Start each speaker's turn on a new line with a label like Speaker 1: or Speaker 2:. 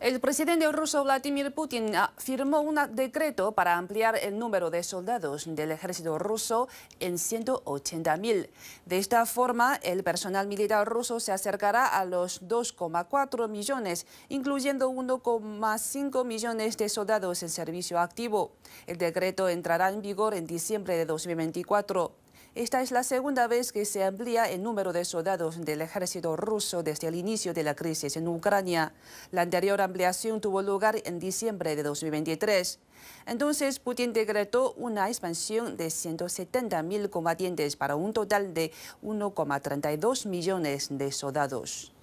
Speaker 1: El presidente ruso Vladimir Putin firmó un decreto para ampliar el número de soldados del ejército ruso en 180.000. De esta forma, el personal militar ruso se acercará a los 2,4 millones, incluyendo 1,5 millones de soldados en servicio activo. El decreto entrará en vigor en diciembre de 2024. Esta es la segunda vez que se amplía el número de soldados del ejército ruso desde el inicio de la crisis en Ucrania. La anterior ampliación tuvo lugar en diciembre de 2023. Entonces, Putin decretó una expansión de 170.000 combatientes para un total de 1,32 millones de soldados.